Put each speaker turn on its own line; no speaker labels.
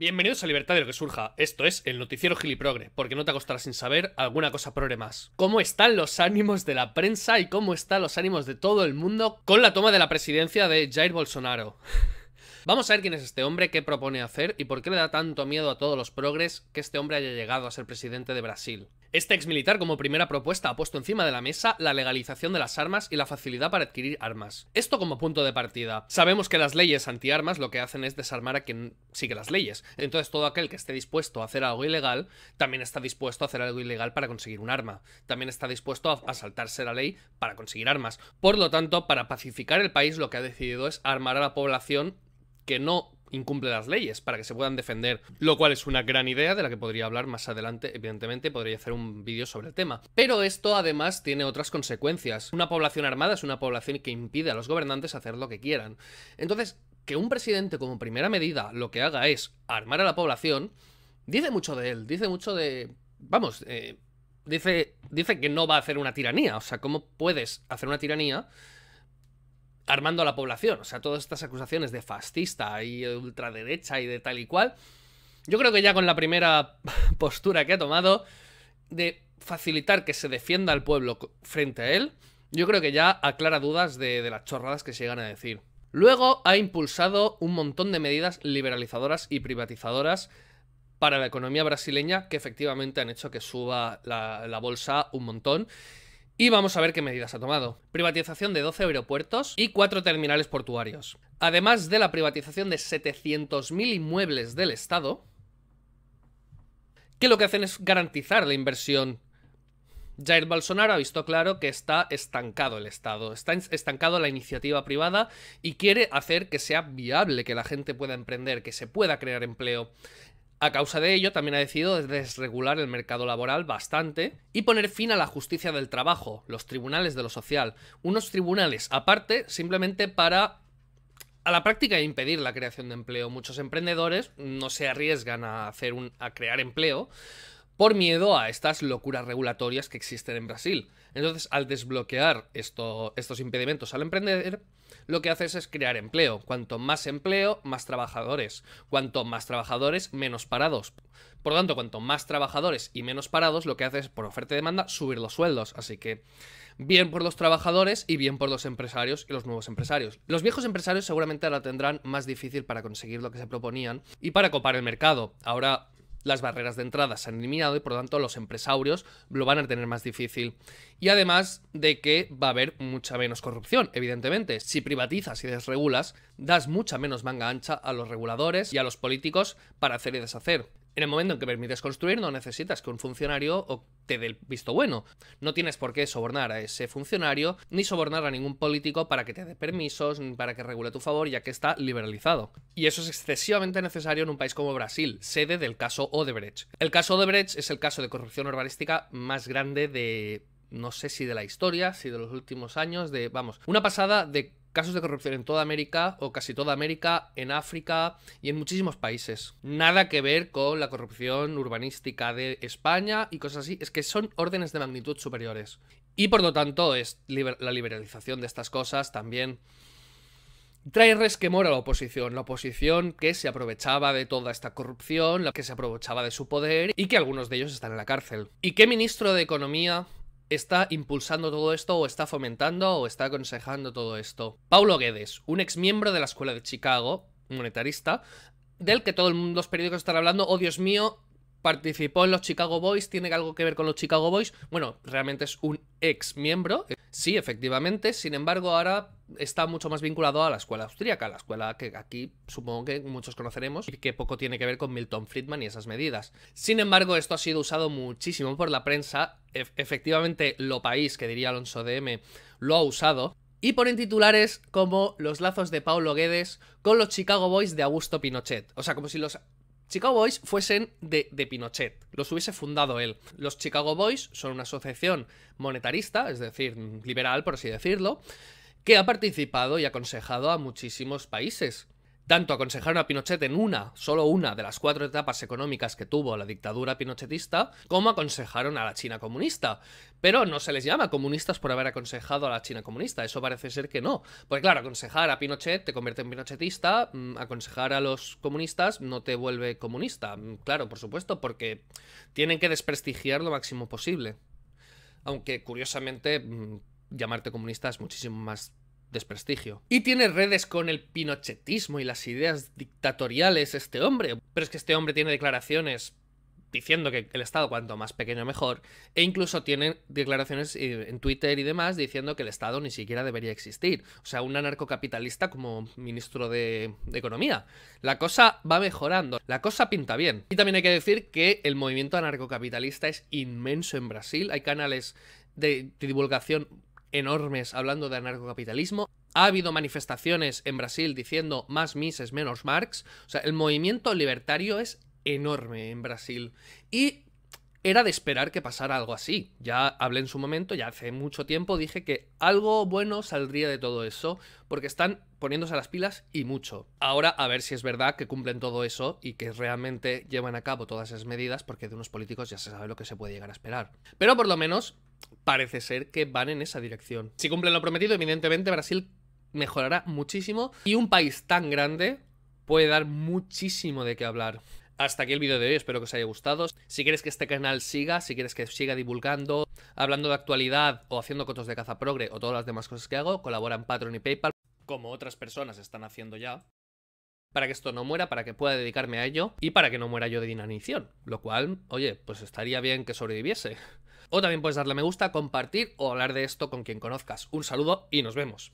Bienvenidos a Libertad de lo que surja. Esto es el noticiero giliprogre, porque no te acostarás sin saber alguna cosa progre más. ¿Cómo están los ánimos de la prensa y cómo están los ánimos de todo el mundo con la toma de la presidencia de Jair Bolsonaro? Vamos a ver quién es este hombre, qué propone hacer y por qué le da tanto miedo a todos los progres que este hombre haya llegado a ser presidente de Brasil. Este exmilitar como primera propuesta ha puesto encima de la mesa la legalización de las armas y la facilidad para adquirir armas. Esto como punto de partida. Sabemos que las leyes antiarmas lo que hacen es desarmar a quien sigue las leyes. Entonces todo aquel que esté dispuesto a hacer algo ilegal también está dispuesto a hacer algo ilegal para conseguir un arma. También está dispuesto a, saltarse la ley para conseguir armas. Por lo tanto, para pacificar el país lo que ha decidido es armar a la población que no incumple las leyes para que se puedan defender, lo cual es una gran idea de la que podría hablar más adelante, evidentemente podría hacer un vídeo sobre el tema. Pero esto además tiene otras consecuencias. Una población armada es una población que impide a los gobernantes hacer lo que quieran. Entonces, que un presidente como primera medida lo que haga es armar a la población, dice mucho de él, dice mucho de... Vamos, eh, dice, dice que no va a hacer una tiranía. O sea, ¿cómo puedes hacer una tiranía? armando a la población. O sea, todas estas acusaciones de fascista y ultraderecha y de tal y cual. Yo creo que ya con la primera postura que ha tomado de facilitar que se defienda al pueblo frente a él, yo creo que ya aclara dudas de, las chorradas que se llegan a decir. Luego ha impulsado un montón de medidas liberalizadoras y privatizadoras para la economía brasileña que efectivamente han hecho que suba la bolsa un montón y vamos a ver qué medidas ha tomado. Privatización de 12 aeropuertos y 4 terminales portuarios. Además de la privatización de 700.000 inmuebles del Estado, que lo que hacen es garantizar la inversión. Jair Bolsonaro ha visto claro que está estancado el Estado, está estancado la iniciativa privada y quiere hacer que sea viable, que la gente pueda emprender, que se pueda crear empleo. A causa de ello, también ha decidido desregular el mercado laboral bastante y poner fin a la justicia del trabajo, los tribunales de lo social, unos tribunales aparte simplemente para a la práctica impedir la creación de empleo. Muchos emprendedores no se arriesgan a hacer a crear empleo por miedo a estas locuras regulatorias que existen en Brasil. Entonces, al desbloquear estos impedimentos al emprender, lo que haces es crear empleo. Cuanto más empleo, más trabajadores. Cuanto más trabajadores, menos parados. Por lo tanto, cuanto más trabajadores y menos parados, lo que haces es, por oferta y demanda, subir los sueldos. Así que, bien por los trabajadores y bien por los empresarios y los nuevos empresarios. Los viejos empresarios seguramente la tendrán más difícil para conseguir lo que se proponían y para copar el mercado. Ahora las barreras de entrada se han eliminado y por lo tanto los empresarios lo van a tener más difícil. Y además de que va a haber mucha menos corrupción, evidentemente. Si privatizas y desregulas, das mucha menos manga ancha a los reguladores y a los políticos para hacer y deshacer. En el momento en que permites construir, no necesitas que un funcionario te dé el visto bueno. No tienes por qué sobornar a ese funcionario, ni sobornar a ningún político para que te dé permisos, ni para que regule tu favor, ya que está liberalizado. Y eso es excesivamente necesario en un país como Brasil, sede del caso Odebrecht. El caso Odebrecht es el caso de corrupción urbanística más grande de no sé si de la historia, si de los últimos años, de, vamos, una pasada de casos de corrupción en toda América o casi toda América, en África y en muchísimos países. Nada que ver con la corrupción urbanística de España y cosas así, es que son órdenes de magnitud superiores. Y por lo tanto es la liberalización de estas cosas también trae resquemor a la oposición, la oposición que se aprovechaba de toda esta corrupción, la que se aprovechaba de su poder y que algunos de ellos están en la cárcel. ¿Y qué ministro de Economía está impulsando todo esto o está fomentando o está aconsejando todo esto. Paulo Guedes, un ex miembro de la Escuela de Chicago, monetarista, del que todo el mundo, los periódicos están hablando, oh Dios mío, participó en los Chicago Boys, tiene algo que ver con los Chicago Boys. Bueno, realmente es un ex miembro, sí, efectivamente, sin embargo, ahora está mucho más vinculado a la escuela austríaca, la escuela que aquí supongo que muchos conoceremos y que poco tiene que ver con Milton Friedman y esas medidas. Sin embargo, esto ha sido usado muchísimo por la prensa, efectivamente, lo país, que diría Alonso DM, lo ha usado. Y ponen titulares como los lazos de Paulo Guedes con los Chicago Boys de Augusto Pinochet. O sea, como si los Chicago Boys fuesen de, de, Pinochet, los hubiese fundado él. Los Chicago Boys son una asociación monetarista, es decir, liberal por así decirlo, que ha participado y aconsejado a muchísimos países. Tanto aconsejaron a Pinochet en una, solo una de las cuatro etapas económicas que tuvo la dictadura pinochetista, como aconsejaron a la China comunista. Pero no se les llama comunistas por haber aconsejado a la China comunista, eso parece ser que no. Porque claro, aconsejar a Pinochet te convierte en pinochetista, mm, aconsejar a los comunistas no te vuelve comunista. Mm, claro, por supuesto, porque tienen que desprestigiar lo máximo posible. Aunque curiosamente mm, llamarte comunista es muchísimo más desprestigio. Y tiene redes con el pinochetismo y las ideas dictatoriales este hombre. Pero es que este hombre tiene declaraciones diciendo que el Estado cuanto más pequeño mejor, e incluso tiene declaraciones eh, en Twitter y demás diciendo que el Estado ni siquiera debería existir. O sea, un anarcocapitalista como ministro de, Economía. La cosa va mejorando, la cosa pinta bien. Y también hay que decir que el movimiento anarcocapitalista es inmenso en Brasil, hay canales de divulgación enormes hablando de anarcocapitalismo. Ha habido manifestaciones en Brasil diciendo más Mises, menos Marx. O sea, el movimiento libertario es enorme en Brasil. Y era de esperar que pasara algo así. Ya hablé en su momento, ya hace mucho tiempo, dije que algo bueno saldría de todo eso, porque están poniéndose a las pilas y mucho. Ahora a ver si es verdad que cumplen todo eso y que realmente llevan a cabo todas esas medidas, porque de unos políticos ya se sabe lo que se puede llegar a esperar. Pero por lo menos parece ser que van en esa dirección. Si cumplen lo prometido, evidentemente Brasil mejorará muchísimo y un país tan grande puede dar muchísimo de qué hablar. Hasta aquí el vídeo de hoy, espero que os haya gustado. Si quieres que este canal siga, si quieres que siga divulgando, hablando de actualidad o haciendo cotos de caza progre o todas las demás cosas que hago, colabora en Patreon y PayPal como otras personas están haciendo ya, para que esto no muera, para que pueda dedicarme a ello y para que no muera yo de inanición. Lo cual, oye, pues estaría bien que sobreviviese. O también puedes darle me gusta, compartir o hablar de esto con quien conozcas. Un saludo y nos vemos.